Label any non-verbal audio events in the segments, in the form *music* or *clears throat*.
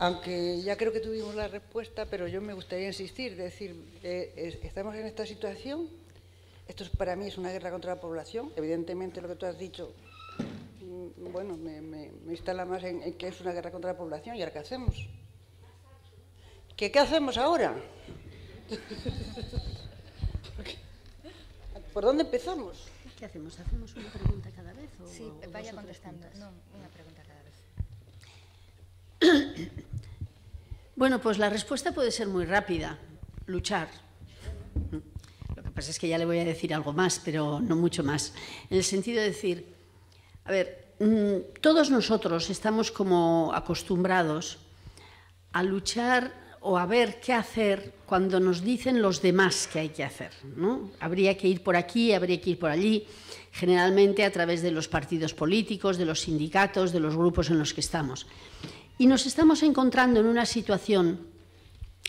Aunque ya creo que tuvimos la respuesta, pero yo me gustaría insistir, decir, eh, estamos en esta situación, esto para mí es una guerra contra la población, evidentemente lo que tú has dicho, mm, bueno, me, instala más en, que es una guerra contra la población y ahora qué hacemos. ¿Qué, hacemos ahora? *laughs* ¿Por dónde empezamos? ¿Qué hacemos? ¿Hacemos una pregunta cada vez? O sí, vaya contestando. No, una pregunta. Bueno, pues la respuesta puede ser muy rápida, luchar. Lo que pasa es que ya le voy a decir algo más, pero no mucho más. En el sentido de decir, a ver, mm, todos nosotros estamos como acostumbrados a luchar o a ver qué hacer cuando nos dicen los demás que hay que hacer. ¿no? Habría que ir por aquí, habría que ir por allí, generalmente a través de los partidos políticos, de los sindicatos, de los grupos en los que estamos. Y nos estamos encontrando en una situación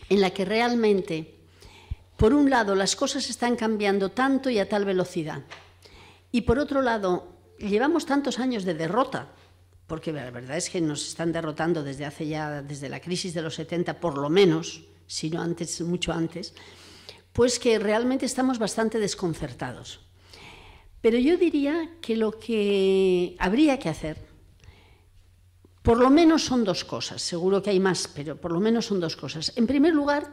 en la que realmente, por un lado, las cosas están cambiando tanto y a tal velocidad, y por otro lado, llevamos tantos años de derrota, porque la verdad es que nos están derrotando desde hace ya, desde la crisis de los 70 por lo menos, si no antes, mucho antes, pues que realmente estamos bastante desconcertados. Pero yo diría que lo que habría que hacer por lo menos son dos cosas, seguro que hay más, pero por lo menos son dos cosas. En primer lugar,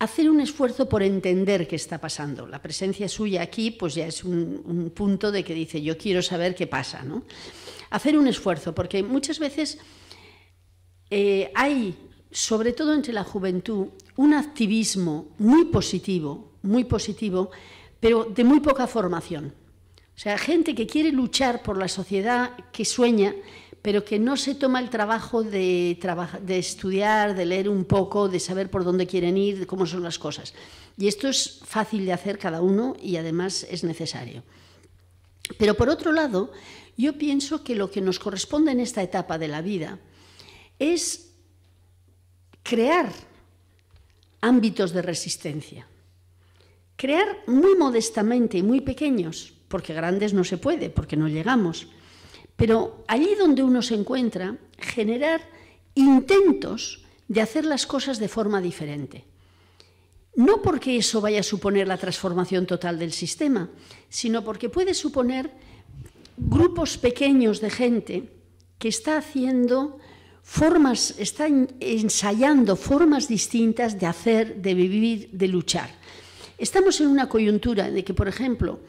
hacer un esfuerzo por entender qué está pasando. La presencia suya aquí, pues ya es un, punto de que dice, yo quiero saber qué pasa, ¿no? Hacer un esfuerzo, porque muchas veces eh, hay, sobre todo entre la juventud, un activismo muy positivo, muy positivo, pero de muy poca formación. O sea, gente que quiere luchar por la sociedad que sueña, pero que no se toma el trabajo de, de estudiar, de leer un poco, de saber por dónde quieren ir, cómo son las cosas. Y esto es fácil de hacer cada uno y además es necesario. Pero por otro lado, yo pienso que lo que nos corresponde en esta etapa de la vida es crear ámbitos de resistencia. Crear muy modestamente y muy pequeños, porque grandes no se puede, porque no llegamos, pero allí donde uno se encuentra, generar intentos de hacer las cosas de forma diferente. No porque eso vaya a suponer la transformación total del sistema, sino porque puede suponer grupos pequeños de gente que está haciendo formas, está ensayando formas distintas de hacer, de vivir, de luchar. Estamos en una coyuntura de que, por ejemplo,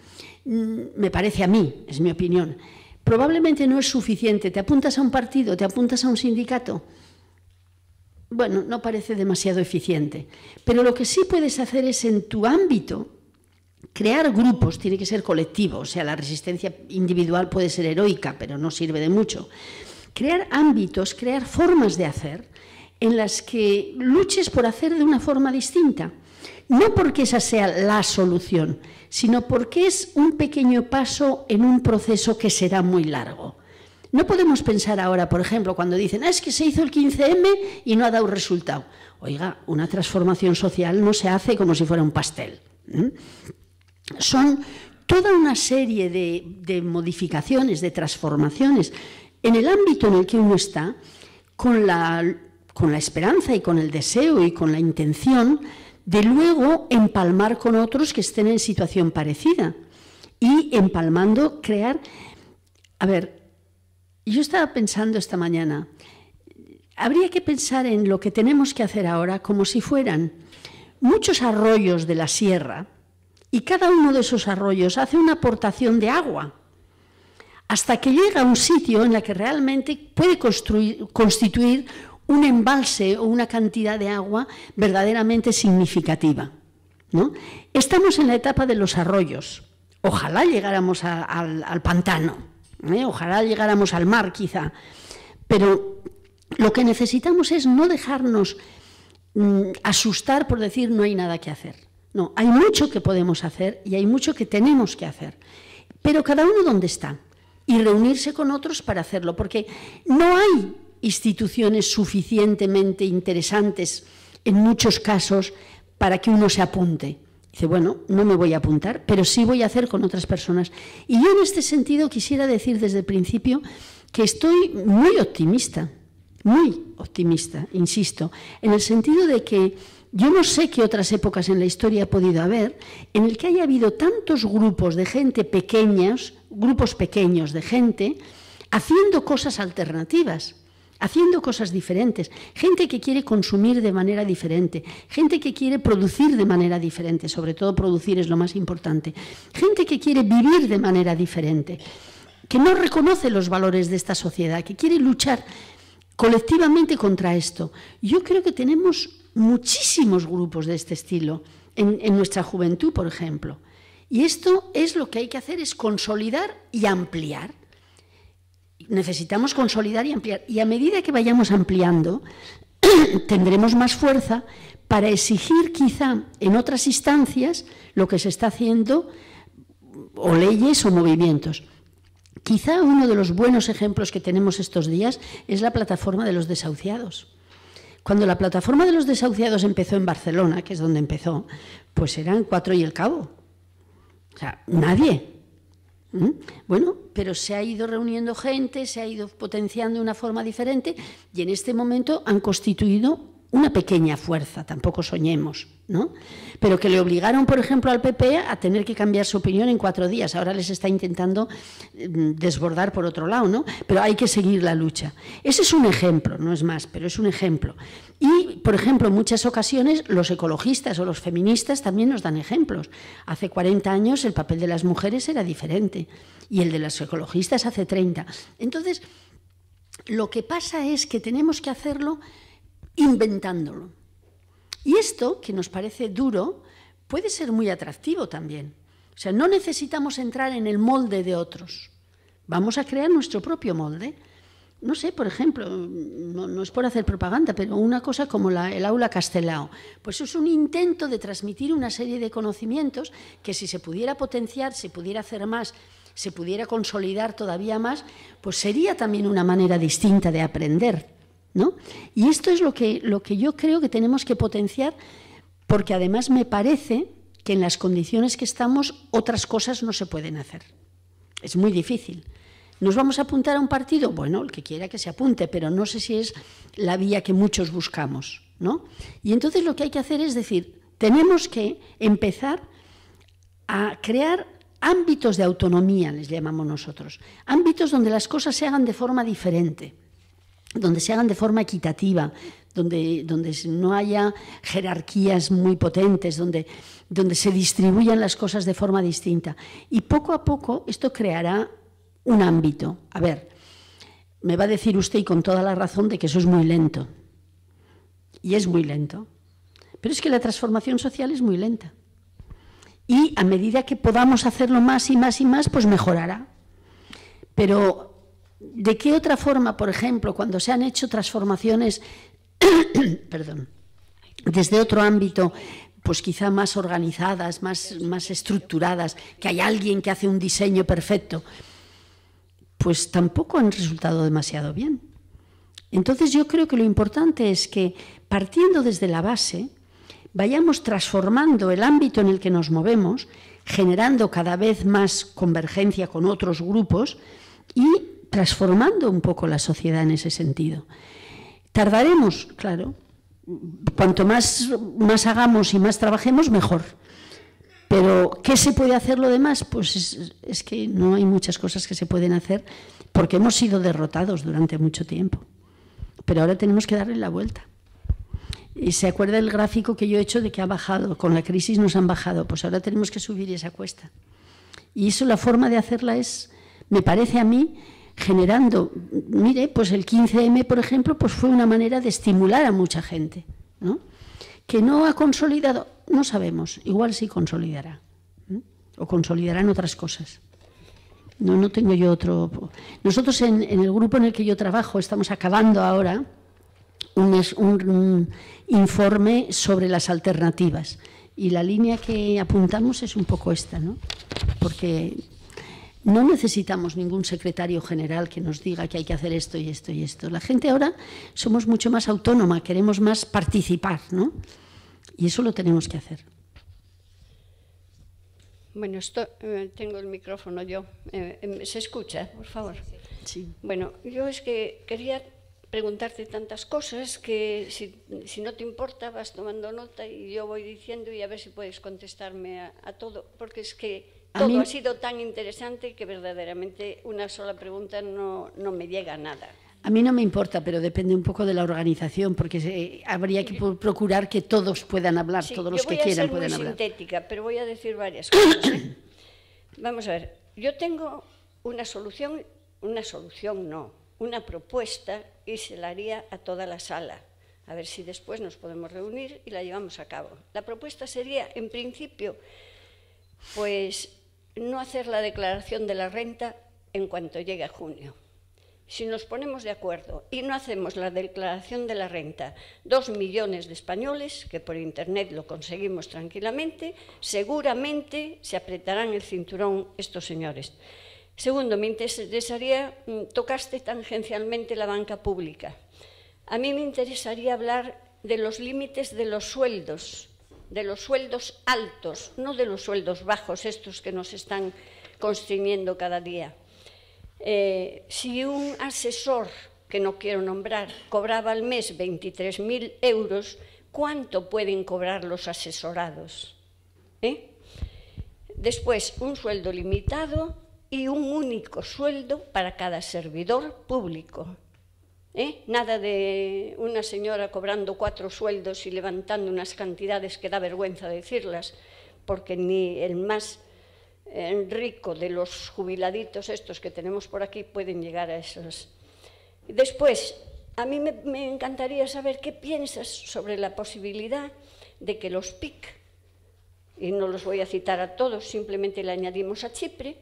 mm, me parece a mí, es mi opinión, probablemente no es suficiente. Te apuntas a un partido, te apuntas a un sindicato. Bueno, no parece demasiado eficiente. Pero lo que sí puedes hacer es en tu ámbito crear grupos, tiene que ser colectivo, o sea, la resistencia individual puede ser heroica, pero no sirve de mucho. Crear ámbitos, crear formas de hacer en las que luches por hacer de una forma distinta no porque esa sea la solución, sino porque es un pequeño paso en un proceso que será muy largo. No podemos pensar ahora, por ejemplo, cuando dicen, ah, es que se hizo el 15M y no ha dado resultado. Oiga, una transformación social no se hace como si fuera un pastel. Son toda una serie de, modificaciones, de transformaciones, en el ámbito en el que uno está, con la, con la esperanza y con el deseo y con la intención de luego empalmar con otros que estén en situación parecida y empalmando crear... A ver, yo estaba pensando esta mañana, habría que pensar en lo que tenemos que hacer ahora como si fueran muchos arroyos de la sierra y cada uno de esos arroyos hace una aportación de agua hasta que llega a un sitio en la que realmente puede construir, constituir un embalse o una cantidad de agua verdaderamente significativa. ¿no? Estamos en la etapa de los arroyos. Ojalá llegáramos al, pantano, ¿eh? ojalá llegáramos al mar quizá, pero lo que necesitamos es no dejarnos mm, asustar por decir no hay nada que hacer. No, hay mucho que podemos hacer y hay mucho que tenemos que hacer, pero cada uno dónde está y reunirse con otros para hacerlo, porque no hay instituciones suficientemente interesantes en muchos casos para que uno se apunte. Dice, bueno, no me voy a apuntar, pero sí voy a hacer con otras personas. Y yo en este sentido quisiera decir desde el principio que estoy muy optimista, muy optimista, insisto, en el sentido de que yo no sé qué otras épocas en la historia ha podido haber en el que haya habido tantos grupos de gente pequeñas, grupos pequeños de gente, haciendo cosas alternativas haciendo cosas diferentes, gente que quiere consumir de manera diferente, gente que quiere producir de manera diferente, sobre todo producir es lo más importante, gente que quiere vivir de manera diferente, que no reconoce los valores de esta sociedad, que quiere luchar colectivamente contra esto. Yo creo que tenemos muchísimos grupos de este estilo en, nuestra juventud, por ejemplo. Y esto es lo que hay que hacer, es consolidar y ampliar necesitamos consolidar y ampliar. Y a medida que vayamos ampliando, *clears throat* tendremos más fuerza para exigir quizá en otras instancias lo que se está haciendo o leyes o movimientos. Quizá uno de los buenos ejemplos que tenemos estos días es la plataforma de los desahuciados. Cuando la plataforma de los desahuciados empezó en Barcelona, que es donde empezó, pues eran cuatro y el cabo. O sea, nadie, bueno, pero se ha ido reuniendo gente, se ha ido potenciando de una forma diferente y en este momento han constituido una pequeña fuerza, tampoco soñemos, ¿no? Pero que le obligaron, por ejemplo, al PP a tener que cambiar su opinión en cuatro días. Ahora les está intentando mm, desbordar por otro lado, ¿no? Pero hay que seguir la lucha. Ese es un ejemplo, no es más, pero es un ejemplo y, por ejemplo, en muchas ocasiones los ecologistas o los feministas también nos dan ejemplos. Hace 40 años el papel de las mujeres era diferente y el de los ecologistas hace 30. Entonces, lo que pasa es que tenemos que hacerlo inventándolo. Y esto, que nos parece duro, puede ser muy atractivo también. O sea, no necesitamos entrar en el molde de otros. Vamos a crear nuestro propio molde no sé, por ejemplo, no, es por hacer propaganda, pero una cosa como el aula Castelao, pues es un intento de transmitir una serie de conocimientos que si se pudiera potenciar, si pudiera hacer más, se pudiera consolidar todavía más, pues sería también una manera distinta de aprender, ¿no? Y esto es lo que, lo que yo creo que tenemos que potenciar, porque además me parece que en las condiciones que estamos otras cosas no se pueden hacer. Es muy difícil. ¿Nos vamos a apuntar a un partido? Bueno, el que quiera que se apunte, pero no sé si es la vía que muchos buscamos, ¿no? Y entonces lo que hay que hacer es decir, tenemos que empezar a crear ámbitos de autonomía, les llamamos nosotros, ámbitos donde las cosas se hagan de forma diferente, donde se hagan de forma equitativa, donde, donde no haya jerarquías muy potentes, donde, donde se distribuyan las cosas de forma distinta. Y poco a poco esto creará un ámbito. A ver, me va a decir usted y con toda la razón de que eso es muy lento. Y es muy lento. Pero es que la transformación social es muy lenta. Y a medida que podamos hacerlo más y más y más, pues mejorará. Pero, ¿de qué otra forma, por ejemplo, cuando se han hecho transformaciones, *coughs* perdón, desde otro ámbito, pues quizá más organizadas, más, más estructuradas, que hay alguien que hace un diseño perfecto? pues tampoco han resultado demasiado bien. Entonces yo creo que lo importante es que partiendo desde la base, vayamos transformando el ámbito en el que nos movemos, generando cada vez más convergencia con otros grupos y transformando un poco la sociedad en ese sentido. Tardaremos, claro, cuanto más, hagamos y más trabajemos, mejor. Pero, ¿qué se puede hacer lo demás? Pues es, que no hay muchas cosas que se pueden hacer porque hemos sido derrotados durante mucho tiempo. Pero ahora tenemos que darle la vuelta. Y se acuerda el gráfico que yo he hecho de que ha bajado, con la crisis nos han bajado, pues ahora tenemos que subir esa cuesta. Y eso la forma de hacerla es, me parece a mí, generando, mire, pues el 15M, por ejemplo, pues fue una manera de estimular a mucha gente, ¿no? Que no ha consolidado, no sabemos, igual sí consolidará. O consolidarán otras cosas. No, no tengo yo otro. Nosotros en, el grupo en el que yo trabajo estamos acabando ahora un informe sobre las alternativas. Y la línea que apuntamos es un poco esta, ¿no? Porque no necesitamos ningún secretario general que nos diga que hay que hacer esto y esto y esto. La gente ahora somos mucho más autónoma, queremos más participar, ¿no? Y eso lo tenemos que hacer. Bueno, esto, eh, tengo el micrófono yo. Eh, em, ¿Se escucha, por favor? Sí, Bueno, yo es que quería preguntarte tantas cosas que si, no te importa vas tomando nota y yo voy diciendo y a ver si puedes contestarme a, todo, porque es que todo ha sido tan interesante que verdaderamente una sola pregunta no, no me llega a nada. A mí no me importa, pero depende un poco de la organización, porque se, eh, habría que procurar que todos puedan hablar, todos los que quieran puedan hablar. Yo voy sintética, pero voy a decir varias cosas. ¿eh? *coughs* Vamos a ver, yo tengo una solución, una solución no, una propuesta y se la haría a toda la sala. A ver si después nos podemos reunir y la llevamos a cabo. La propuesta sería, en principio, pues no hacer la declaración de la renta en cuanto llegue a junio si nos ponemos de acuerdo y no hacemos la declaración de la renta, dos millones de españoles, que por Internet lo conseguimos tranquilamente, seguramente se apretarán el cinturón estos señores. Segundo, me interesaría, mm, tocaste tangencialmente la banca pública. A mí me interesaría hablar de los límites de los sueldos, de los sueldos altos, no de los sueldos bajos, estos que nos están constriñendo cada día. Eh, si un asesor que no quiero nombrar cobraba al mes 23.000 euros, ¿cuánto pueden cobrar los asesorados? ¿Eh? Después, un sueldo limitado y un único sueldo para cada servidor público. ¿Eh? Nada de una señora cobrando cuatro sueldos y levantando unas cantidades que da vergüenza decirlas, porque ni el más rico de los jubiladitos estos que tenemos por aquí pueden llegar a esos. Después, a mí me, encantaría saber qué piensas sobre la posibilidad de que los PIC, y no los voy a citar a todos, simplemente le añadimos a Chipre,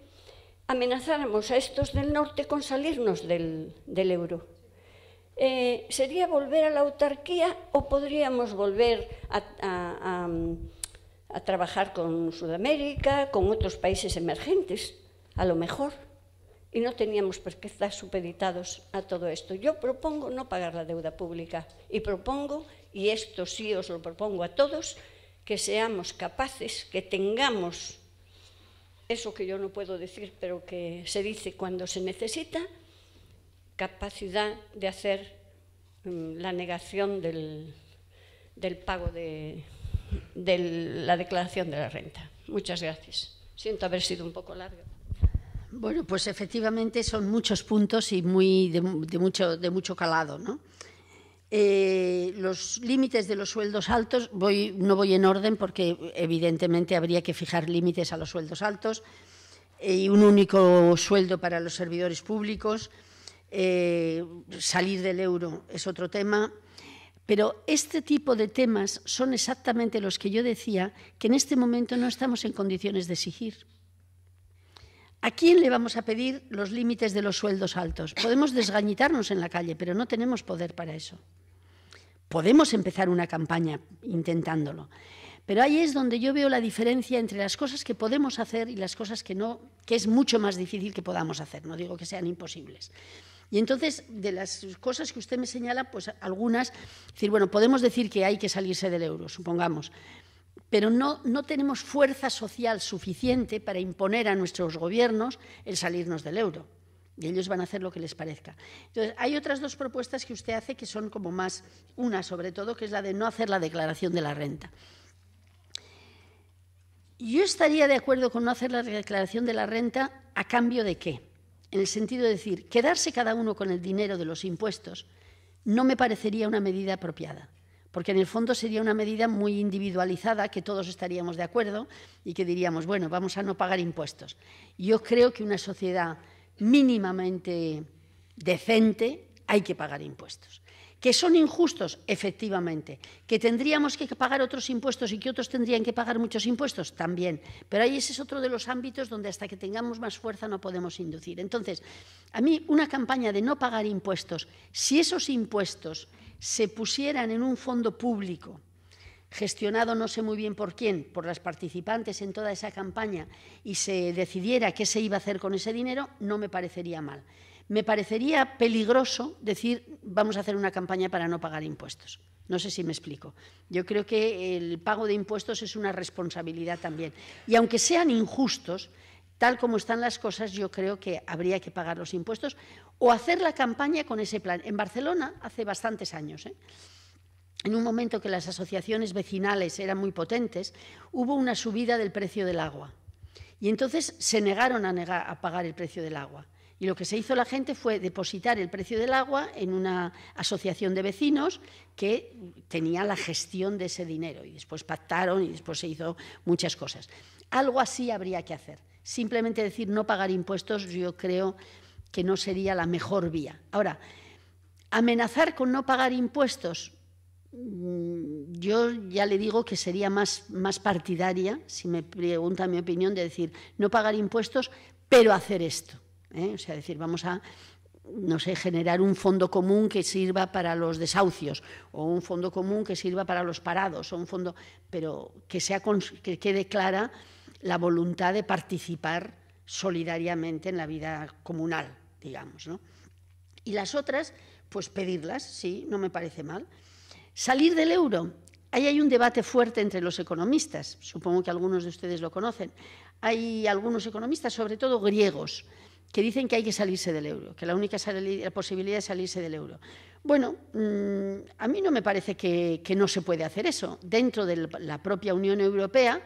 amenazáramos a estos del norte con salirnos del, euro. Eh, ¿Sería volver a la autarquía o podríamos volver a a trabajar con Sudamérica, con otros países emergentes, a lo mejor, y no teníamos por qué estar supeditados a todo esto. Yo propongo no pagar la deuda pública y propongo, y esto sí os lo propongo a todos, que seamos capaces, que tengamos eso que yo no puedo decir, pero que se dice cuando se necesita, capacidad de hacer mm, la negación del, del pago de, de la declaración de la renta. Muchas gracias. Siento haber sido un poco largo. Bueno, pues efectivamente son muchos puntos y muy de, mucho, de mucho calado. Eh, los límites de los sueldos altos, voy, no voy en orden porque evidentemente habría que fijar límites a los sueldos altos eh, y un único sueldo para los servidores públicos. Eh, salir del euro es otro tema. Pero este tipo de temas son exactamente los que yo decía que en este momento no estamos en condiciones de exigir. ¿A quién le vamos a pedir los límites de los sueldos altos? Podemos desgañitarnos en la calle, pero no tenemos poder para eso. Podemos empezar una campaña intentándolo. Pero ahí es donde yo veo la diferencia entre las cosas que podemos hacer y las cosas que no, que es mucho más difícil que podamos hacer, no digo que sean imposibles. Y entonces, de las cosas que usted me señala, pues algunas, es decir, bueno, podemos decir que hay que salirse del euro, supongamos, pero no, no tenemos fuerza social suficiente para imponer a nuestros gobiernos el salirnos del euro. Y ellos van a hacer lo que les parezca. Entonces, hay otras dos propuestas que usted hace que son como más, una sobre todo, que es la de no hacer la declaración de la renta. Yo estaría de acuerdo con no hacer la declaración de la renta a cambio de qué en el sentido de decir, quedarse cada uno con el dinero de los impuestos no me parecería una medida apropiada, porque en el fondo sería una medida muy individualizada que todos estaríamos de acuerdo y que diríamos, bueno, vamos a no pagar impuestos. Yo creo que una sociedad mínimamente decente hay que pagar impuestos que son injustos, efectivamente, que tendríamos que pagar otros impuestos y que otros tendrían que pagar muchos impuestos, también. Pero ahí ese es otro de los ámbitos donde hasta que tengamos más fuerza no podemos inducir. Entonces, a mí una campaña de no pagar impuestos, si esos impuestos se pusieran en un fondo público, gestionado no sé muy bien por quién, por las participantes en toda esa campaña, y se decidiera qué se iba a hacer con ese dinero, no me parecería mal me parecería peligroso decir vamos a hacer una campaña para no pagar impuestos. No sé si me explico. Yo creo que el pago de impuestos es una responsabilidad también. Y aunque sean injustos, tal como están las cosas, yo creo que habría que pagar los impuestos o hacer la campaña con ese plan. En Barcelona, hace bastantes años, ¿eh? en un momento que las asociaciones vecinales eran muy potentes, hubo una subida del precio del agua. Y entonces se negaron a pagar el precio del agua. Y lo que se hizo la gente fue depositar el precio del agua en una asociación de vecinos que tenía la gestión de ese dinero y después pactaron y después se hizo muchas cosas. Algo así habría que hacer. Simplemente decir no pagar impuestos yo creo que no sería la mejor vía. Ahora, amenazar con no pagar impuestos, mm, yo ya le digo que sería más, más partidaria, si me pregunta mi opinión, de decir no pagar impuestos, pero hacer esto. ¿eh? O sea, decir, vamos a no sé, generar un fondo común que sirva para los desahucios, o un fondo común que sirva para los parados, o un fondo, pero que, sea, que quede clara la voluntad de participar solidariamente en la vida comunal, digamos. ¿no? Y las otras, pues pedirlas, sí, no me parece mal. Salir del euro. Ahí hay un debate fuerte entre los economistas, supongo que algunos de ustedes lo conocen. Hay algunos economistas, sobre todo griegos, que dicen que hay que salirse del euro, que la única posibilidad es salirse del euro. Bueno, mm, a mí no me parece que, no se puede hacer eso. Dentro de la propia Unión Europea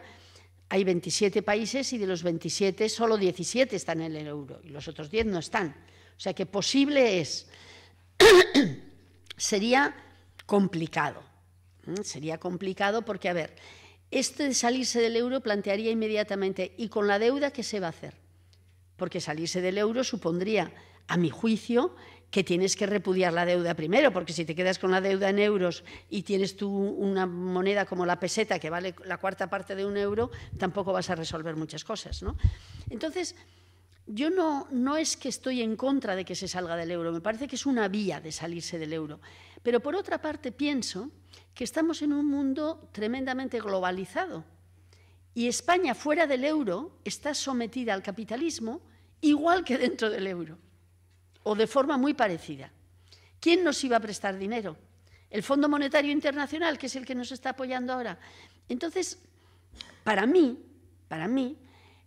hay 27 países y de los 27 solo 17 están en el euro y los otros 10 no están. O sea que posible es. *coughs* Sería complicado. Sería complicado porque, a ver, este de salirse del euro plantearía inmediatamente, ¿y con la deuda qué se va a hacer? porque salirse del euro supondría, a mi juicio, que tienes que repudiar la deuda primero, porque si te quedas con la deuda en euros y tienes tú una moneda como la peseta que vale la cuarta parte de un euro, tampoco vas a resolver muchas cosas. Entonces, yo no, no es que estoy en contra de que se salga del euro, me parece que es una vía de salirse del euro. Pero por otra parte, pienso que estamos en un mundo tremendamente globalizado y España fuera del euro está sometida al capitalismo igual que dentro del euro, o de forma muy parecida. ¿Quién nos iba a prestar dinero? El Fondo Monetario Internacional, que es el que nos está apoyando ahora. Entonces, para mí, para mí,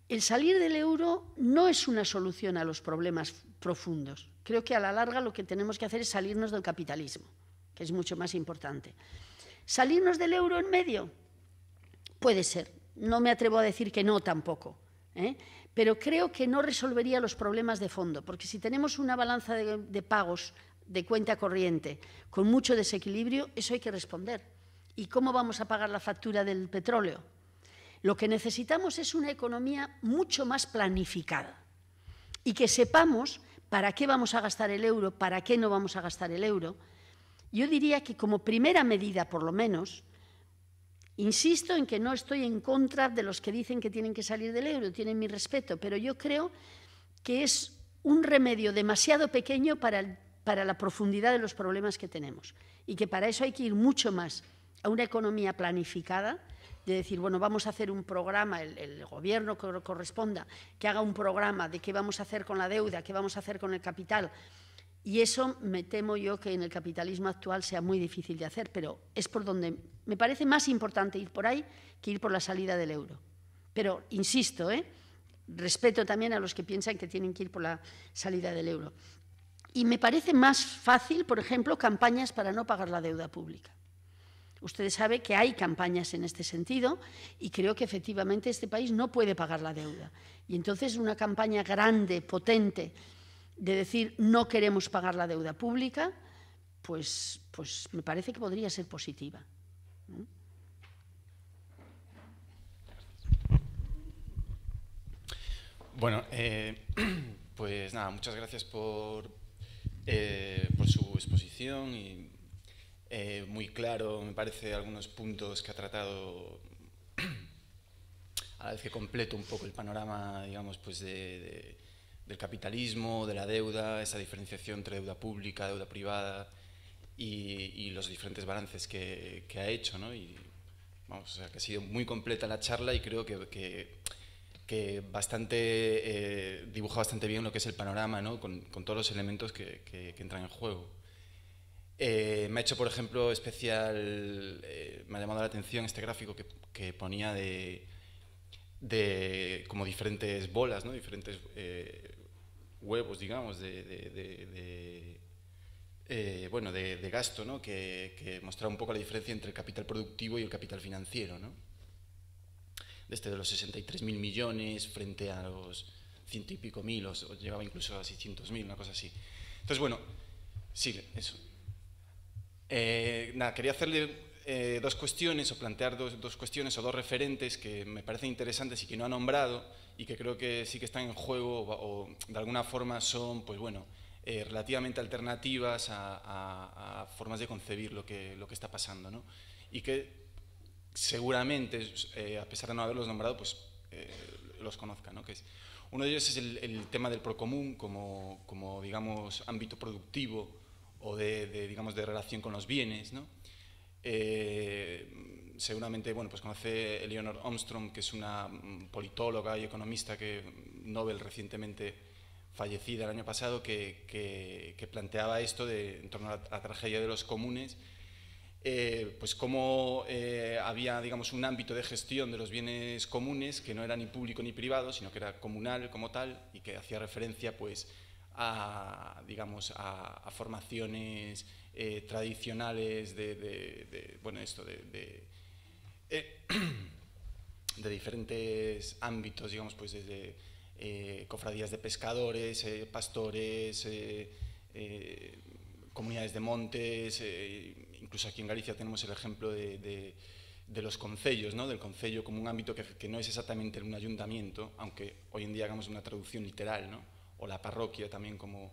el salir del euro no es una solución a los problemas profundos. Creo que a la larga lo que tenemos que hacer es salirnos del capitalismo, que es mucho más importante. ¿Salirnos del euro en medio? Puede ser, no me atrevo a decir que no tampoco. ¿eh? Pero creo que no resolvería los problemas de fondo, porque si tenemos una balanza de pagos de cuenta corriente con mucho desequilibrio, eso hay que responder. ¿Y cómo vamos a pagar la factura del petróleo? Lo que necesitamos es una economía mucho más planificada y que sepamos para qué vamos a gastar el euro, para qué no vamos a gastar el euro. Yo diría que como primera medida, por lo menos, Insisto en que no estoy en contra de los que dicen que tienen que salir del euro, tienen mi respeto, pero yo creo que es un remedio demasiado pequeño para, para la profundidad de los problemas que tenemos y que para eso hay que ir mucho más a una economía planificada, de decir, bueno, vamos a hacer un programa, el, gobierno corresponda, que haga un programa de qué vamos a hacer con la deuda, qué vamos a hacer con el capital, y eso me temo yo que en el capitalismo actual sea muy difícil de hacer, pero es por donde me parece más importante ir por ahí que ir por la salida del euro. Pero insisto, ¿eh? respeto también a los que piensan que tienen que ir por la salida del euro. Y me parece más fácil, por ejemplo, campañas para no pagar la deuda pública. Ustedes saben que hay campañas en este sentido y creo que efectivamente este país no puede pagar la deuda. Y entonces una campaña grande, potente, de decir no queremos pagar la deuda pública, pues, pues me parece que podría ser positiva. Bueno, eh, *clears throat* pues nada, muchas gracias por, eh, por su exposición y eh, muy claro, me parece, algunos puntos que ha tratado *clears throat* a la vez que completo un poco el panorama, digamos, pues de del capitalismo, de la deuda, esa diferenciación entre deuda pública, deuda privada y, los diferentes balances que, ha hecho. Y, vamos, ha sido muy completa la charla y creo que, bastante, eh, dibuja bastante bien lo que es el panorama con, todos los elementos que, entran en juego. Eh, me ha hecho, por ejemplo, especial, eh, me ha llamado la atención este gráfico que ponía de, de como diferentes bolas, ¿no? diferentes huevos, digamos, de, eh, bueno, de, gasto, ¿no? que, mostraba un poco la diferencia entre el capital productivo y el capital financiero. ¿no? Desde este los 63.000 millones frente a los ciento y pico mil, o, incluso a 600.000, una cosa así. Entonces, bueno, sigue eso. Eh, nada, quería hacerle eh, dos cuestiones o plantear dos, dos cuestiones o dos referentes que me parecen interesantes y que no ha nombrado y que creo que sí que están en juego o de alguna forma son, pues bueno, eh, relativamente alternativas a, formas de concebir lo que, lo que está pasando, ¿no? Y que seguramente, eh, a pesar de no haberlos nombrado, pues eh, los conozcan, ¿no? Que es, uno de ellos es el, tema del procomún como, como, digamos, ámbito productivo o de, digamos, de relación con los bienes, ¿no? seguramente bueno, pues conoce Eleanor Armstrong, que es una mm, politóloga y economista que mm, Nobel recientemente fallecida el año pasado, que, planteaba esto de, en torno a la, tragedia de los comunes, eh, pues cómo eh, había digamos, un ámbito de gestión de los bienes comunes que no era ni público ni privado, sino que era comunal como tal y que hacía referencia pues, a, digamos, a, formaciones eh, tradicionales de, bueno, esto de eh, *clears throat* de diferentes ámbitos, digamos, pues desde eh, cofradías de pescadores, eh, pastores, comunidades de montes, incluso aquí en Galicia tenemos el ejemplo de, los concellos, ¿no? del concello como un ámbito que, no es exactamente un ayuntamiento, aunque hoy en día hagamos una traducción literal, ¿no? o la parroquia también como,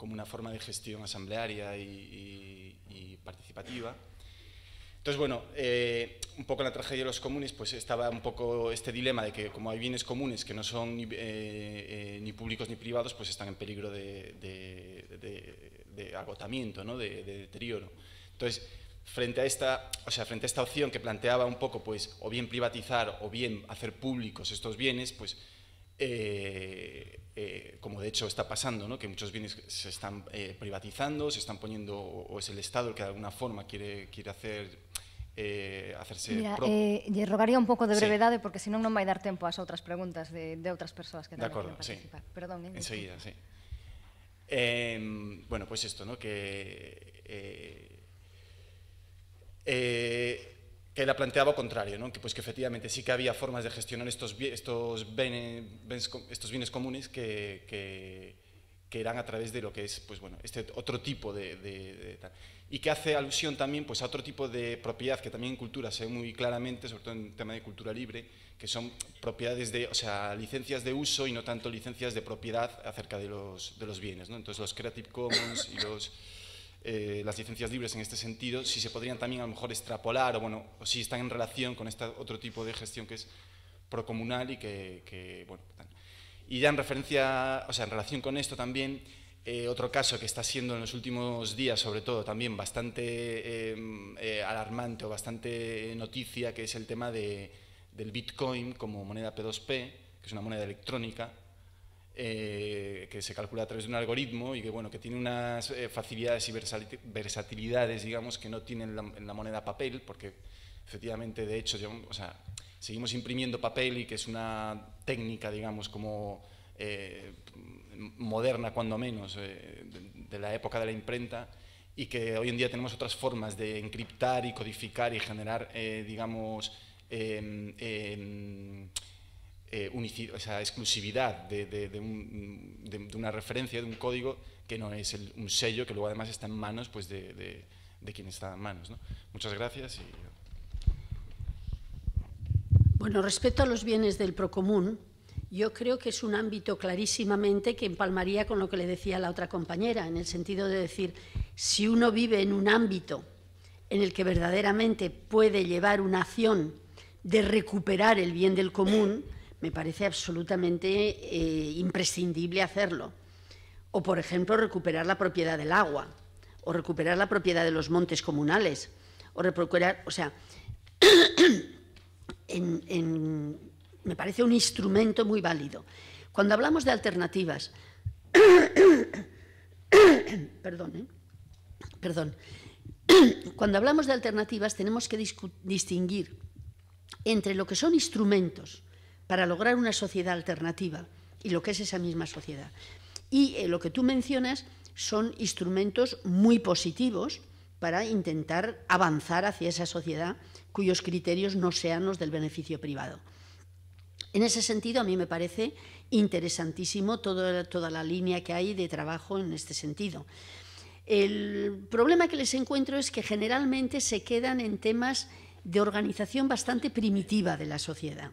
una forma de gestión asamblearia y participativa. Entonces, bueno, eh, un poco en la tragedia de los comunes, pues estaba un poco este dilema de que como hay bienes comunes que no son ni eh, eh, públicos ni privados, pues están en peligro de, agotamiento, ¿no? de, deterioro. Entonces, frente a, esta, o sea, frente a esta opción que planteaba un poco, pues, o bien privatizar o bien hacer públicos estos bienes, pues eh, eh, como de hecho está pasando, ¿no? que muchos bienes se están eh, privatizando, se están poniendo, o, o, es el Estado el que de alguna forma quiere, quiere hacer eh, hacerse Mira, eh, lle rogaría un pouco de brevedade sí. Eh, porque senón non vai dar tempo ás outras preguntas de, de outras persoas que tamén acordo, participar. Sí. Perdón, eh, enseguida, sí. Eh, bueno, pois pues isto, ¿no? que eh, eh, que la planteaba contrario, que, pues, que efectivamente sí que había formas de gestionar estos, estos, bienes, estos bienes comunes que, eran a través de lo que es pues, bueno, este otro tipo de, Y que hace alusión también pues, a otro tipo de propiedad que también en cultura se ve muy claramente, sobre todo en el tema de cultura libre, que son propiedades de, o sea, licencias de uso y no tanto licencias de propiedad acerca de los, de los bienes. ¿no? Entonces los Creative Commons y los... *coughs* Eh, las licencias libres en este sentido, si se podrían también a lo mejor extrapolar o, bueno, o si están en relación con este otro tipo de gestión que es procomunal y que, bueno, y ya en referencia, o sea, en relación con esto también, eh, otro caso que está siendo en los últimos días, sobre todo, también bastante eh, alarmante o bastante noticia, que es el tema de, del Bitcoin como moneda P2P, que es una moneda electrónica, eh, que se calcula a través de un algoritmo y que, bueno, que tiene unas eh, facilidades y versatilidades, digamos, que no tienen en la, moneda papel, porque efectivamente, de hecho, seguimos imprimiendo papel y que es una técnica, digamos, como eh, moderna cuando menos, de, de, la época de la imprenta, y que hoy en día tenemos otras formas de encriptar y codificar y generar, digamos, em, em, ...esa eh, exclusividad de, de, de, una referencia, de un código que no es el, un sello que luego además está en manos pues, de, quien está en manos. ¿no? Muchas gracias. Y... Bueno, respecto a los bienes del procomún, yo creo que es un ámbito clarísimamente que empalmaría con lo que le decía la otra compañera, en el sentido de decir, si uno vive en un ámbito en el que verdaderamente puede llevar una acción de recuperar el bien del común, me parece absolutamente eh, imprescindible hacerlo. O, por ejemplo, recuperar la propiedad del agua, o recuperar la propiedad de los montes comunales, o recuperar, o sea, *clears throat* me parece un instrumento muy válido. Cuando hablamos de alternativas, *coughs* perdón, ¿eh? perdón, *coughs* cuando hablamos de alternativas tenemos que distinguir entre lo que son instrumentos, para lograr una sociedad alternativa y lo que es esa misma sociedad. Y eh, lo que tú mencionas son instrumentos muy positivos para intentar avanzar hacia esa sociedad cuyos criterios no sean los del beneficio privado. En ese sentido, a mí me parece interesantísimo toda la línea que hay de trabajo en este sentido. El problema que les encuentro es que generalmente se quedan en temas de organización bastante primitiva de la sociedad.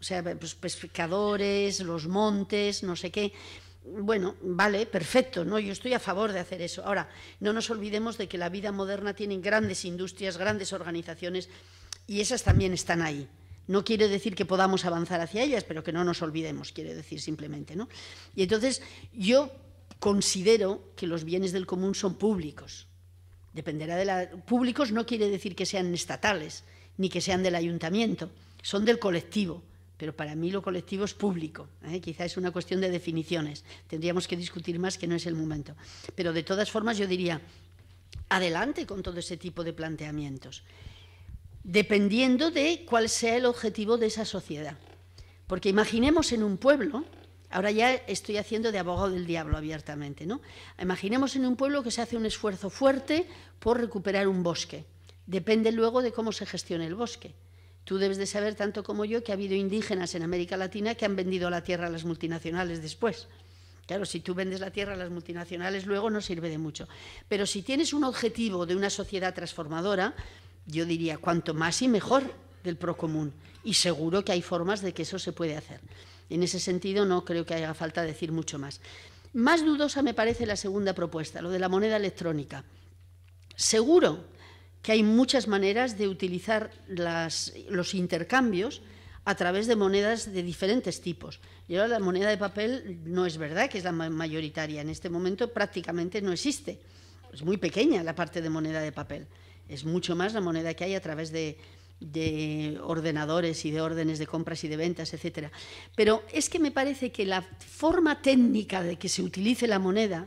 O sea, pues pescadores, los montes, no sé qué. Bueno, vale, perfecto, ¿no? Yo estoy a favor de hacer eso. Ahora, no nos olvidemos de que la vida moderna tiene grandes industrias, grandes organizaciones, y esas también están ahí. No quiere decir que podamos avanzar hacia ellas, pero que no nos olvidemos, quiere decir simplemente, ¿no? Y entonces, yo considero que los bienes del común son públicos. Dependerá de la. Públicos no quiere decir que sean estatales, ni que sean del ayuntamiento, son del colectivo pero para mí lo colectivo es público. ¿eh? Quizá es una cuestión de definiciones. Tendríamos que discutir más, que no es el momento. Pero de todas formas yo diría, adelante con todo ese tipo de planteamientos, dependiendo de cuál sea el objetivo de esa sociedad. Porque imaginemos en un pueblo, ahora ya estoy haciendo de abogado del diablo abiertamente, ¿no? Imaginemos en un pueblo que se hace un esfuerzo fuerte por recuperar un bosque. Depende luego de cómo se gestione el bosque. Tú debes de saber, tanto como yo, que ha habido indígenas en América Latina que han vendido la tierra a las multinacionales después. Claro, si tú vendes la tierra a las multinacionales, luego no sirve de mucho. Pero si tienes un objetivo de una sociedad transformadora, yo diría, cuanto más y mejor del procomún. Y seguro que hay formas de que eso se puede hacer. En ese sentido, no creo que haga falta decir mucho más. Más dudosa me parece la segunda propuesta, lo de la moneda electrónica. Seguro que hay muchas maneras de utilizar las, los intercambios a través de monedas de diferentes tipos. Y ahora la moneda de papel no es verdad que es la mayoritaria. En este momento prácticamente no existe. Es muy pequeña la parte de moneda de papel. Es mucho más la moneda que hay a través de, de ordenadores y de órdenes de compras y de ventas, etcétera. Pero es que me parece que la forma técnica de que se utilice la moneda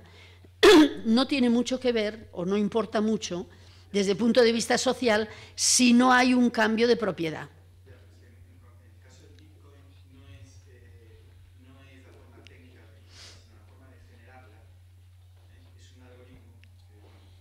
*clears throat* no tiene mucho que ver o no importa mucho desde el punto de vista social si no hay un cambio de propiedad.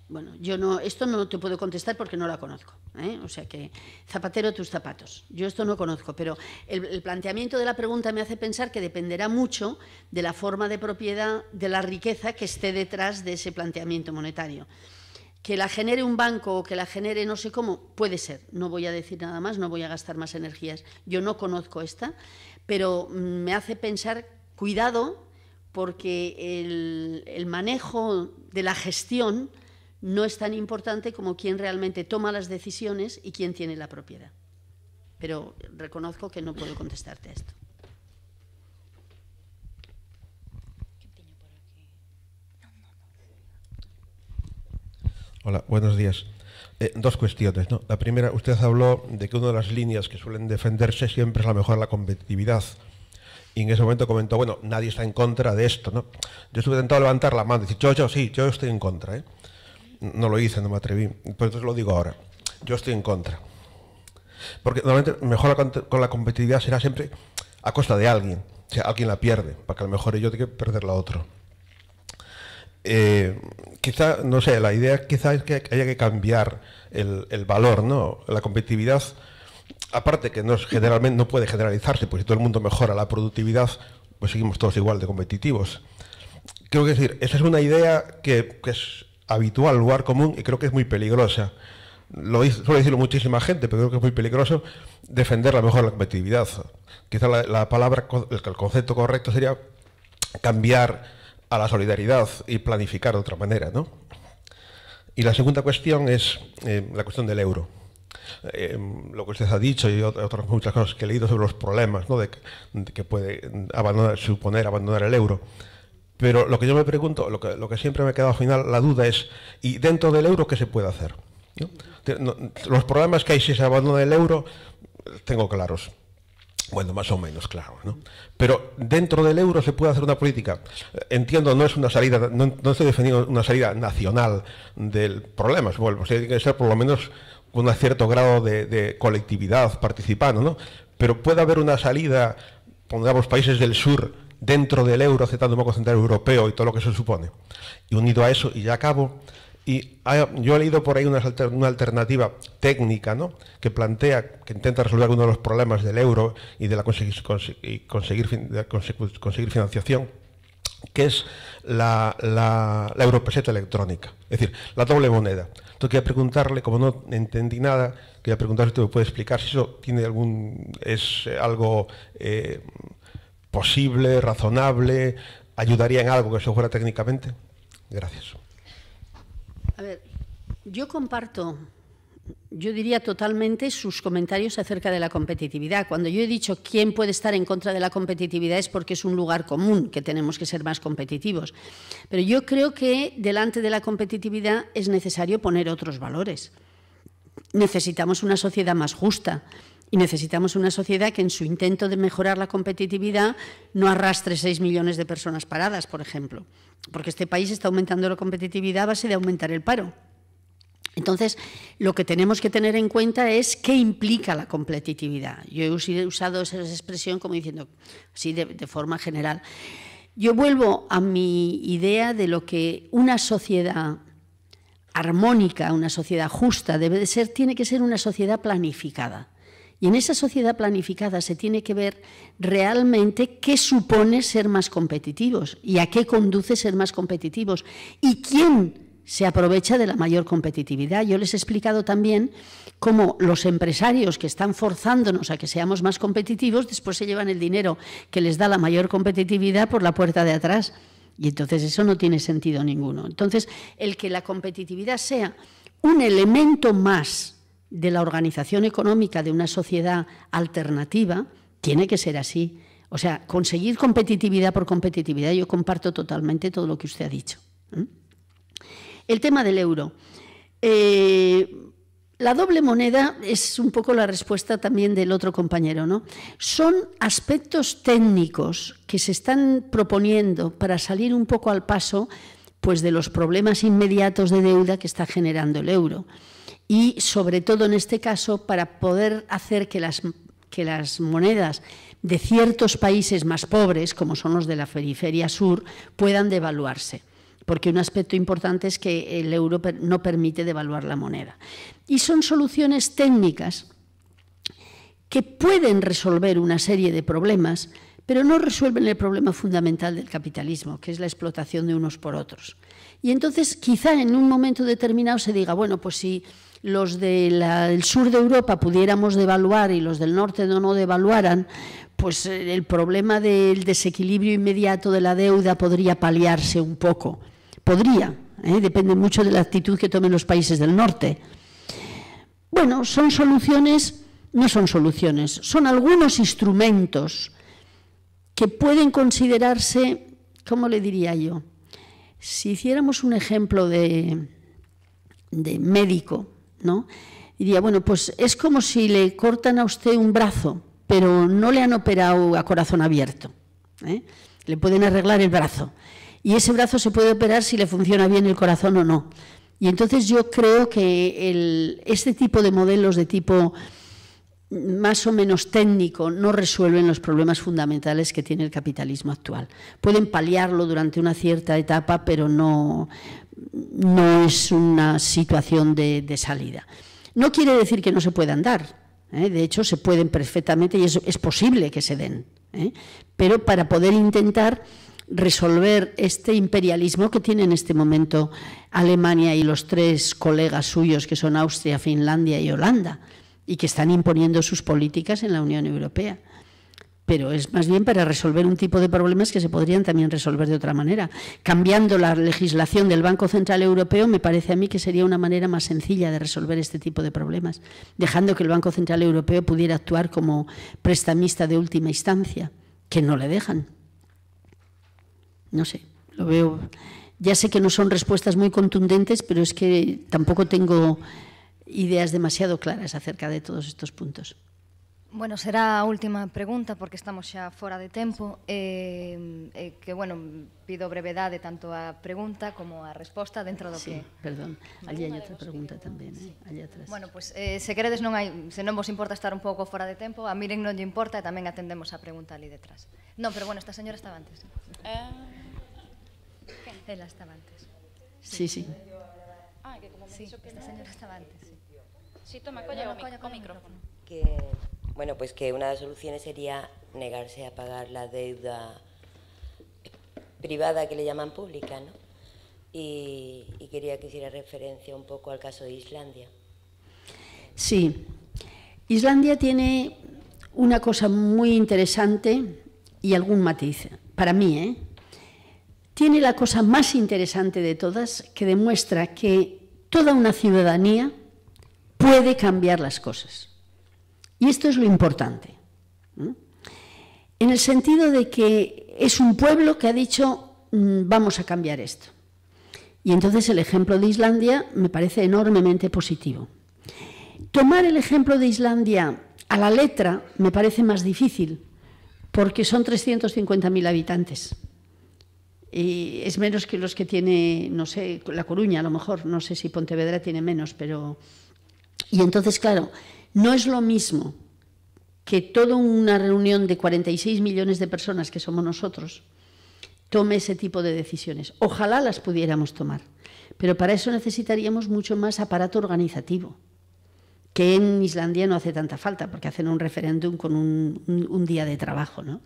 Bueno, yo no, esto no te puedo contestar porque no la conozco. ¿eh? O sea que, zapatero tus zapatos. Yo esto no conozco, pero el, planteamiento de la pregunta me hace pensar que dependerá mucho de la forma de propiedad, de la riqueza que esté detrás de ese planteamiento monetario que la genere un banco o que la genere no sé cómo, puede ser. No voy a decir nada más, no voy a gastar más energías. Yo no conozco esta, pero mm, me hace pensar, cuidado, porque el, manejo de la gestión no es tan importante como quién realmente toma las decisiones y quién tiene la propiedad. Pero reconozco que no puedo contestarte a esto. Hola, buenos días. Eh, dos cuestiones. ¿no? La primera, usted habló de que una de las líneas que suelen defenderse siempre es la mejor la competitividad. Y en ese momento comentó, bueno, nadie está en contra de esto. ¿no? Yo estuve tentado levantar la mano y decir, yo, yo, sí, yo estoy en contra. ¿eh? No lo hice, no me atreví. pero pues entonces lo digo ahora. Yo estoy en contra. Porque normalmente mejora con la competitividad será siempre a costa de alguien. O sea, alguien la pierde, para que a lo mejor yo tenga que perder la otro. Eh, quizá, no sé, la idea quizá es que haya que cambiar el, valor, ¿no? La competitividad, aparte que no generalmente no puede generalizarse, porque si todo el mundo mejora la productividad, pues seguimos todos igual de competitivos. Creo que decir, esa es una idea que, es habitual, lugar común, y creo que es muy peligrosa. Lo suele decirlo muchísima gente, pero creo que es muy peligroso defender la mejor la competitividad. Quizá la, palabra, el concepto correcto sería cambiar a la solidaridad y planificar de otra manera, ¿no? Y la segunda cuestión es eh, la cuestión del euro. Eh, lo que usted ha dicho y otras muchas cosas que he leído sobre los problemas ¿no? de, que puede abandonar, suponer abandonar el euro. Pero lo que yo me pregunto, lo que, siempre me ha quedado al final la duda es, ¿y dentro del euro qué se puede hacer? Los problemas que hay si se abandona el euro, tengo claros. Bueno, más o menos, claro. Pero dentro del euro se puede hacer una política. Eh, entiendo, no es una salida, no, estoy defendiendo una salida nacional del problema. Bueno, tiene que ser por lo menos con un cierto grado de, colectividad participando, ¿no? Pero puede haber una salida, pongamos, países del sur dentro del euro, aceptando un Banco Central Europeo y todo lo que eso supone. Y unido a eso, y ya acabo, y yo he leído por ahí una, alternativa técnica que plantea, que intenta resolver uno de los problemas del euro y de la conseguir, conseguir, conseguir, financiación, que es la, la, europeseta electrónica, es decir, la doble moneda. Entonces quería preguntarle, como no entendí nada, quería preguntarle si me puede explicar si eso tiene algún, es algo eh, posible, razonable, ayudaría en algo que eso fuera técnicamente. Gracias. A ver, yo comparto, yo diría totalmente sus comentarios acerca de la competitividad. Cuando yo he dicho quién puede estar en contra de la competitividad es porque es un lugar común, que tenemos que ser más competitivos. Pero yo creo que delante de la competitividad es necesario poner otros valores. Necesitamos una sociedad más justa y necesitamos una sociedad que en su intento de mejorar la competitividad no arrastre 6 millones de personas paradas, por ejemplo, porque este país está aumentando la competitividad a base de aumentar el paro. Entonces, lo que tenemos que tener en cuenta es qué implica la competitividad. Yo he usado esa expresión como diciendo, así de, forma general. Yo vuelvo a mi idea de lo que una sociedad armónica, una sociedad justa debe ser, tiene que ser una sociedad planificada. Y en esa sociedad planificada se tiene que ver realmente qué supone ser más competitivos y a qué conduce ser más competitivos y quién se aprovecha de la mayor competitividad. Yo les he explicado también cómo los empresarios que están forzándonos a que seamos más competitivos, después se llevan el dinero que les da la mayor competitividad por la puerta de atrás. Y entonces eso no tiene sentido ninguno. Entonces, el que la competitividad sea un elemento más de la organización económica de una sociedad alternativa tiene que ser así. O sea, conseguir competitividad por competitividad, yo comparto totalmente todo lo que usted ha dicho. ¿eh? El tema del euro. Eh, la doble moneda es un poco la respuesta también del otro compañero, ¿no? Son aspectos técnicos que se están proponiendo para salir un poco al paso pues de los problemas inmediatos de deuda que está generando el euro y sobre todo en este caso para poder hacer que las, que las monedas de ciertos países más pobres, como son los de la periferia sur, puedan devaluarse porque un aspecto importante es que el euro no permite devaluar la moneda. Y son soluciones técnicas que pueden resolver una serie de problemas, pero no resuelven el problema fundamental del capitalismo, que es la explotación de unos por otros. Y entonces quizá en un momento determinado se diga, bueno, pues si los del sur de Europa pudiéramos devaluar y los del norte no, no devaluaran, pues eh, el problema del desequilibrio inmediato de la deuda podría paliarse un poco. Podría, ¿eh? depende mucho de la actitud que tomen los países del norte. Bueno, son soluciones, no son soluciones, son algunos instrumentos que pueden considerarse, ¿cómo le diría yo? Si hiciéramos un ejemplo de médico, ¿no? Y diría, bueno, pues es como si le cortan a usted un brazo, pero no le han operado a corazón abierto. ¿eh? Le pueden arreglar el brazo. Y ese brazo se puede operar si le funciona bien el corazón o no. Y entonces yo creo que este tipo de modelos de tipo más o menos técnico no resuelven los problemas fundamentales que tiene el capitalismo actual. Pueden paliarlo durante una cierta etapa, pero no, no es una situación de, salida. No quiere decir que no se puedan dar, ¿eh? de hecho se pueden perfectamente y es, es posible que se den, ¿eh? pero para poder intentar resolver este imperialismo que tiene en este momento Alemania y los tres colegas suyos que son Austria, Finlandia y Holanda, y que están imponiendo sus políticas en la Unión Europea. Pero es más bien para resolver un tipo de problemas que se podrían también resolver de otra manera. Cambiando la legislación del Banco Central Europeo me parece a mí que sería una manera más sencilla de resolver este tipo de problemas, dejando que el Banco Central Europeo pudiera actuar como prestamista de última instancia, que no le dejan. No sé, lo veo. Ya sé que no son respuestas muy contundentes, pero es que tampoco tengo ideas demasiado claras acerca de todos estos puntos. Bueno, será a última pregunta porque estamos xa fora de tempo eh, eh, que, bueno, pido brevedade tanto a pregunta como a resposta dentro do sí, que... perdón, ali hai outra pregunta tamén, eh? Sí. allí atrás. Bueno, pois, pues, eh, se queredes non hai, se non vos importa estar un pouco fora de tempo, a Miren non lle importa e tamén atendemos a pregunta ali detrás. Non, pero bueno, esta señora estaba antes. Eh... Ela estaba antes. Sí, sí. sí. Ah, que como me sí, que esta señora estaba antes. bueno, pues que una de las soluciones sería negarse a pagar la deuda privada que le llaman pública, ¿no? Y, y quería que hiciera referencia un poco al caso de Islandia. Sí, Islandia tiene una cosa muy interesante y algún matiz, para mí, ¿eh? tiene la cosa más interesante de todas que demuestra que toda una ciudadanía puede cambiar las cosas. Y esto es lo importante. En el sentido de que es un pueblo que ha dicho, mm, vamos a cambiar esto. Y entonces el ejemplo de Islandia me parece enormemente positivo. Tomar el ejemplo de Islandia a la letra me parece más difícil, porque son 350.000 habitantes. Y es menos que los que tiene, no sé, La Coruña a lo mejor, no sé si Pontevedra tiene menos, pero y entonces, claro, no es lo mismo que toda una reunión de 46 millones de personas que somos nosotros tome ese tipo de decisiones. Ojalá las pudiéramos tomar, pero para eso necesitaríamos mucho más aparato organizativo, que en Islandia no hace tanta falta, porque hacen un referéndum con un, día de trabajo. ¿no?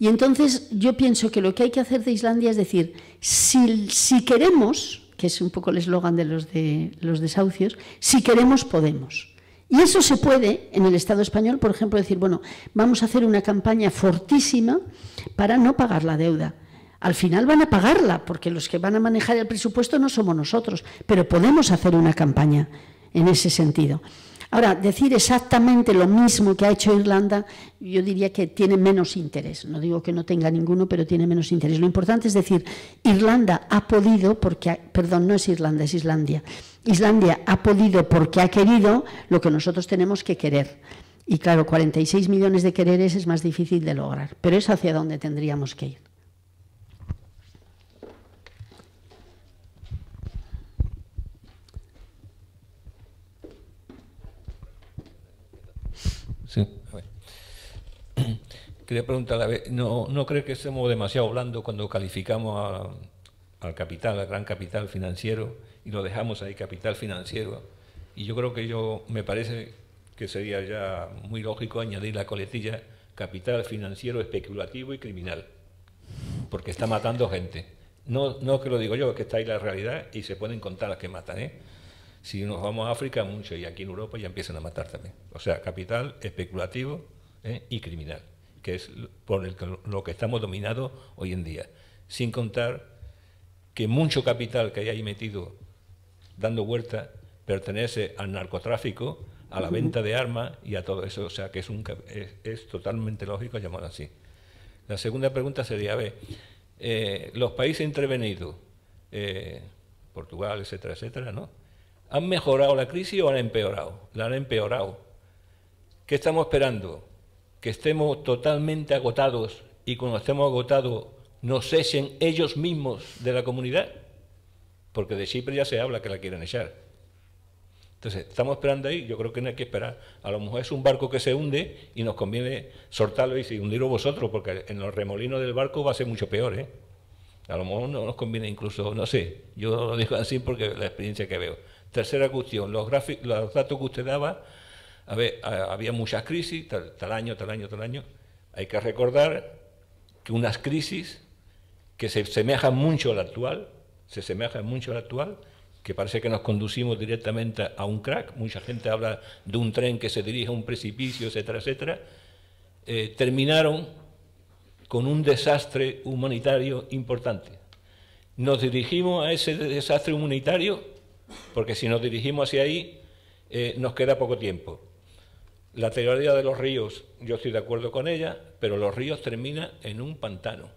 Y entonces yo pienso que lo que hay que hacer de Islandia es decir, si queremos, que es un poco el eslogan de los, de los desahucios, si queremos podemos. Y eso se puede en el Estado español, por ejemplo, decir, bueno, vamos a hacer una campaña fortísima para no pagar la deuda. Al final van a pagarla, porque los que van a manejar el presupuesto no somos nosotros, pero podemos hacer una campaña en ese sentido. Ahora, decir exactamente lo mismo que ha hecho Irlanda, yo diría que tiene menos interés. No digo que no tenga ninguno, pero tiene menos interés. Lo importante es decir, Irlanda ha podido, porque, perdón, no es Irlanda, es Islandia. Islandia ha podido porque ha querido lo que nosotros tenemos que querer. Y claro, 46 millones de quereres es más difícil de lograr, pero es hacia donde tendríamos que ir. quería preguntar, a ¿no, ¿no cree que estemos demasiado blando cuando calificamos al capital, al gran capital financiero, y lo dejamos ahí, capital financiero? Y yo creo que yo, me parece que sería ya muy lógico añadir la coletilla capital financiero especulativo y criminal, porque está matando gente. No, no que lo digo yo, es que está ahí la realidad y se pueden contar las que matan. ¿eh? Si nos vamos a África, mucho, y aquí en Europa ya empiezan a matar también. O sea, capital especulativo ¿eh? y criminal que es por lo que estamos dominados hoy en día. Sin contar que mucho capital que hay ahí metido dando vuelta, pertenece al narcotráfico, a la venta de armas y a todo eso. O sea, que es, un, es, totalmente lógico llamarlo así. La segunda pregunta sería, a ver, eh, los países intervenidos, eh, Portugal, etcétera, etcétera, ¿no? ¿Han mejorado la crisis o han empeorado? La han empeorado. ¿Qué estamos esperando? que estemos totalmente agotados y cuando estemos agotados nos echen ellos mismos de la comunidad? Porque de Chipre ya se habla que la quieren echar. Entonces, estamos esperando ahí, yo creo que no hay que esperar. A lo mejor es un barco que se hunde y nos conviene soltarlo y hundirlo vosotros, porque en los remolinos del barco va a ser mucho peor, ¿eh? A lo mejor no nos conviene incluso, no sé, yo lo digo así porque la experiencia que veo. Tercera cuestión, los, los datos que usted daba había muchas crisis, tal, año, tal año, tal año. Hay que recordar que unas crisis que se semejan mucho a la actual, se semejan mucho a actual, que parece que nos conducimos directamente a un crack, mucha gente habla de un tren que se dirige a un precipicio, etcétera, etcétera, eh, terminaron con un desastre humanitario importante. Nos dirigimos a ese desastre humanitario porque si nos dirigimos hacia ahí eh, nos queda poco tiempo. La teoría de los ríos, yo estoy de acuerdo con ella, pero los ríos terminan en un pantano.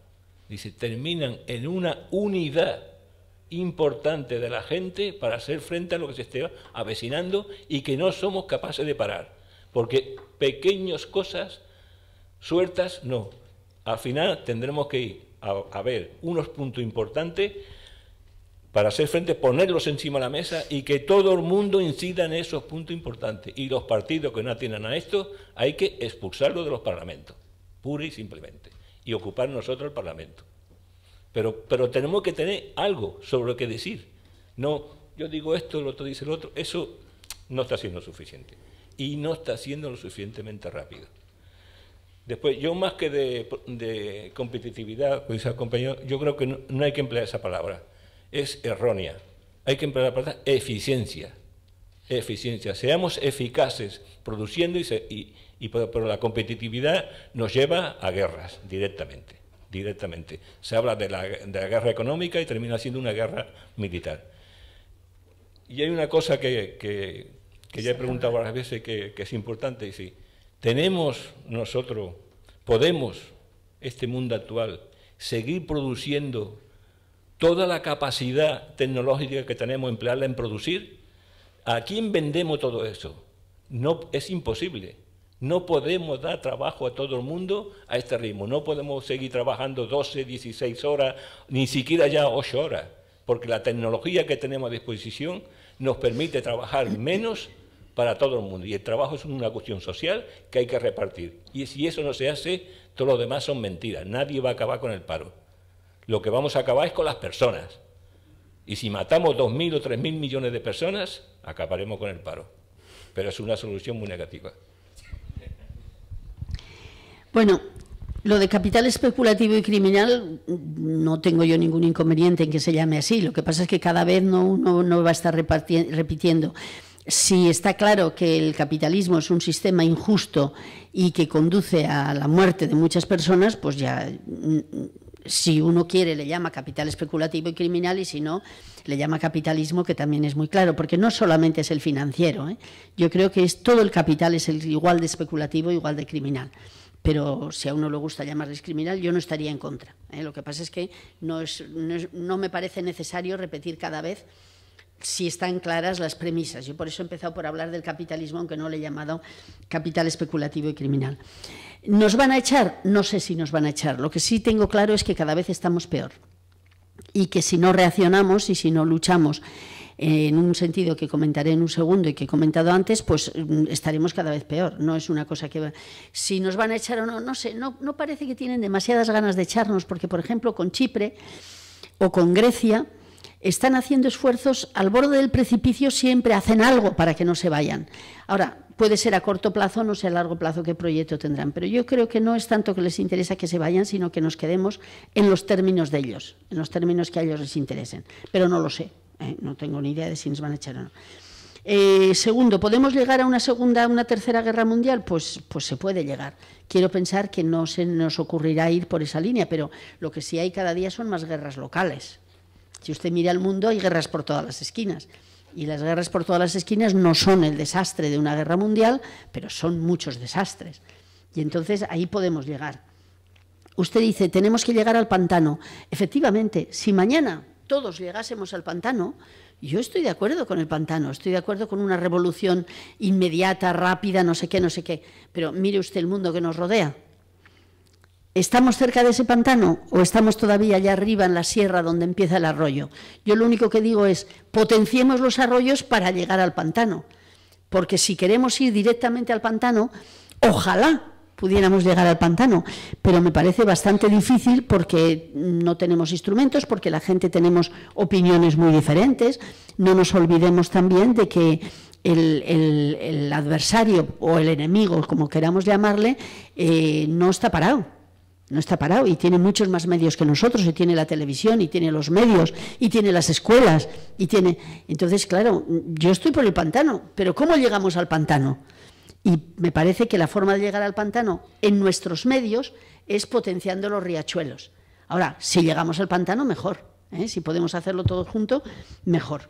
Dice, terminan en una unidad importante de la gente para hacer frente a lo que se esté avecinando y que no somos capaces de parar. Porque pequeñas cosas, sueltas, no. Al final tendremos que ir a, ver unos puntos importantes para hacer frente, ponerlos encima de la mesa y que todo el mundo incida en esos puntos importantes. Y los partidos que no atiendan a esto, hay que expulsarlos de los parlamentos, pura y simplemente, y ocupar nosotros el parlamento. Pero, pero tenemos que tener algo sobre lo que decir. No, yo digo esto, el otro dice el otro, eso no está siendo suficiente. Y no está siendo lo suficientemente rápido. Después, yo más que de, de competitividad, pues, compañero, yo creo que no hay que emplear esa palabra es errónea. Hay que empezar a eficiencia. Eficiencia. Seamos eficaces produciendo y, pero, la competitividad nos lleva a guerras directamente. Directamente. Se habla de la, de la guerra económica y termina siendo una guerra militar. Y hay una cosa que, ya he preguntado varias veces que, que es importante, y ¿tenemos nosotros, podemos, este mundo actual, seguir produciendo toda la capacidad tecnológica que tenemos, emplearla en producir, ¿a quién vendemos todo eso? No, es imposible. No podemos dar trabajo a todo el mundo a este ritmo. No podemos seguir trabajando 12, 16 horas, ni siquiera ya 8 horas, porque la tecnología que tenemos a disposición nos permite trabajar menos para todo el mundo. Y el trabajo es una cuestión social que hay que repartir. Y si eso no se hace, todo lo demás son mentiras. Nadie va a acabar con el paro lo que vamos a acabar es con las personas. Y si matamos 2.000 o 3.000 millones de personas, acabaremos con el paro. Pero es una solución muy negativa. Bueno, lo de capital especulativo y criminal mm, no tengo yo ningún inconveniente en que se llame así. Lo que pasa es que cada vez no, uno no va a estar repitiendo. Si está claro que el capitalismo es un sistema injusto y que conduce a la muerte de muchas personas, pues ya mm, si uno quiere, le llama capital especulativo y criminal y si no, le llama capitalismo, que también es muy claro, porque no solamente es el financiero. ¿eh? Yo creo que es, todo el capital es el, igual de especulativo, igual de criminal. Pero si a uno le gusta llamarle criminal, yo no estaría en contra. ¿eh? Lo que pasa es que no, no, es, no me parece necesario repetir cada vez si están claras las premisas. Yo por eso he empezado por hablar del capitalismo, aunque no le he llamado capital especulativo y criminal. ¿Nos van a echar? No sé si nos van a echar. Lo que sí tengo claro es que cada vez estamos peor y que si no reaccionamos y si no luchamos eh, en un sentido que comentaré en un segundo y que he comentado antes, pues mm, estaremos cada vez peor. No es una cosa que... Si nos van a echar o no, no sé, no, no parece que tienen demasiadas ganas de echarnos, porque por ejemplo con Chipre o con Grecia están haciendo esfuerzos al borde del precipicio, siempre hacen algo para que no se vayan. Ahora, puede ser a corto plazo, no sé a largo plazo qué proyecto tendrán, pero yo creo que no es tanto que les interesa que se vayan, sino que nos quedemos en los términos de ellos, en los términos que a ellos les interesen. Pero no lo sé, ¿eh? no tengo ni idea de si nos van a echar o no. Eh, segundo, ¿podemos llegar a una segunda, una tercera guerra mundial? Pues, pues se puede llegar. Quiero pensar que no se nos ocurrirá ir por esa línea, pero lo que sí hay cada día son más guerras locales. Si usted mira el mundo, hay guerras por todas las esquinas. Y las guerras por todas las esquinas no son el desastre de una guerra mundial, pero son muchos desastres. Y entonces ahí podemos llegar. Usted dice, tenemos que llegar al pantano. Efectivamente, si mañana todos llegásemos al pantano, yo estoy de acuerdo con el pantano, estoy de acuerdo con una revolución inmediata, rápida, no sé qué, no sé qué. Pero mire usted el mundo que nos rodea. ¿Estamos cerca de ese pantano o estamos todavía allá arriba en la sierra donde empieza el arroyo? Yo lo único que digo es, potenciemos los arroyos para llegar al pantano, porque si queremos ir directamente al pantano, ojalá pudiéramos llegar al pantano, pero me parece bastante difícil porque no tenemos instrumentos, porque la gente tenemos opiniones muy diferentes. No nos olvidemos también de que el, adversario o el enemigo, como queramos llamarle, eh, no está parado no está parado y tiene muchos más medios que nosotros, y tiene la televisión, y tiene los medios, y tiene las escuelas, y tiene... Entonces, claro, yo estoy por el pantano, pero ¿cómo llegamos al pantano? Y me parece que la forma de llegar al pantano en nuestros medios es potenciando los riachuelos. Ahora, si llegamos al pantano, mejor. ¿eh? Si podemos hacerlo todos juntos, mejor.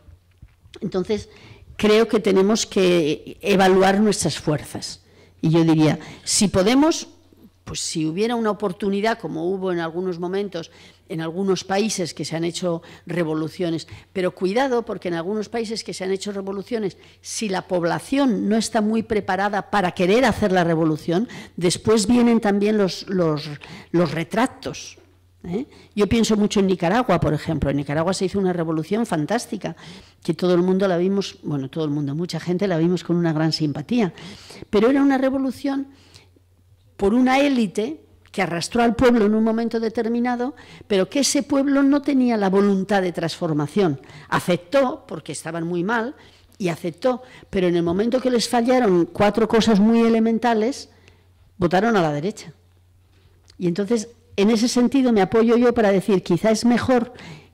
Entonces, creo que tenemos que evaluar nuestras fuerzas. Y yo diría, si podemos, pues si hubiera una oportunidad, como hubo en algunos momentos en algunos países que se han hecho revoluciones, pero cuidado porque en algunos países que se han hecho revoluciones, si la población no está muy preparada para querer hacer la revolución, después vienen también los, los, los retractos. ¿eh? Yo pienso mucho en Nicaragua, por ejemplo. En Nicaragua se hizo una revolución fantástica, que todo el mundo la vimos, bueno, todo el mundo, mucha gente la vimos con una gran simpatía, pero era una revolución por una élite que arrastró al pueblo en un momento determinado, pero que ese pueblo no tenía la voluntad de transformación. Aceptó, porque estaban muy mal, y aceptó, pero en el momento que les fallaron cuatro cosas muy elementales, votaron a la derecha. Y entonces, en ese sentido, me apoyo yo para decir, quizá es mejor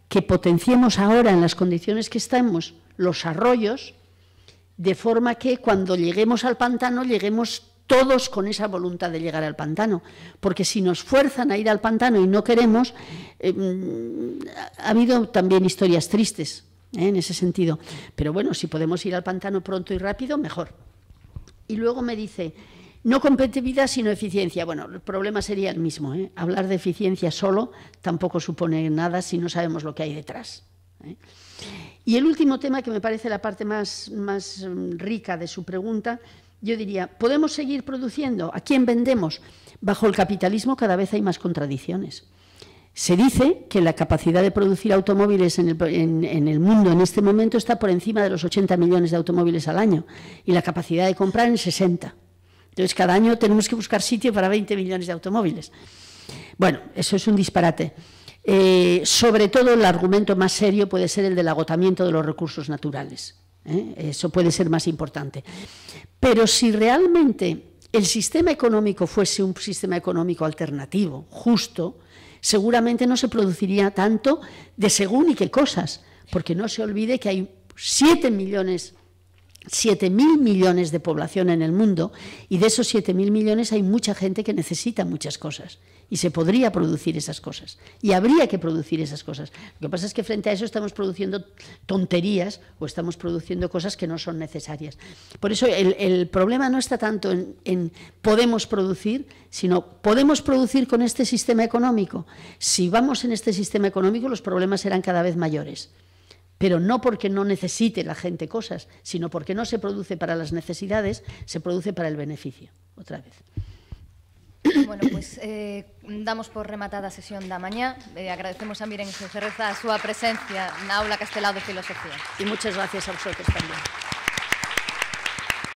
que potenciemos ahora, en las condiciones que estamos, los arroyos, de forma que cuando lleguemos al pantano lleguemos todos con esa voluntad de llegar al pantano, porque si nos fuerzan a ir al pantano y no queremos, eh, mm, ha habido también historias tristes ¿eh? en ese sentido, pero bueno, si podemos ir al pantano pronto y rápido, mejor. Y luego me dice, no competitividad sino eficiencia. Bueno, el problema sería el mismo, ¿eh? hablar de eficiencia solo tampoco supone nada si no sabemos lo que hay detrás. Y el último tema, que me parece la parte más, más mm, rica de su pregunta, yo diría, ¿podemos seguir produciendo? ¿A quién vendemos? Bajo el capitalismo cada vez hay más contradicciones. Se dice que la capacidad de producir automóviles en el, mundo en este momento está por encima de los 80 millones de automóviles al año y la capacidad de comprar en 60. Entonces, cada año tenemos que buscar sitio para 20 millones de automóviles. Bueno, eso es un disparate. Eh, sobre todo el argumento más serio puede ser el del agotamiento de los recursos naturales. ¿eh? Eso puede ser más importante. Pero si realmente el sistema económico fuese un sistema económico alternativo, justo, seguramente no se produciría tanto de según y qué cosas, porque no se olvide que hay 7 millones, siete mil millones de población en el mundo y de esos siete mil millones hay mucha gente que necesita muchas cosas y se podría producir esas cosas y habría que producir esas cosas. Lo que pasa es que frente a eso estamos produciendo tonterías o estamos produciendo cosas que no son necesarias. Por eso el, problema no está tanto en, podemos producir, sino podemos producir con este sistema económico. Si vamos en este sistema económico los problemas serán cada vez mayores pero no porque no necesite la gente cosas, sino porque no se produce para las necesidades, se produce para el beneficio, otra vez. Bueno, pues, eh, damos por rematada a sesión da mañá eh, Agradecemos a Miren Cerreza a súa presencia na aula castelao de Filosofía E moitas gracias a vosotros tamén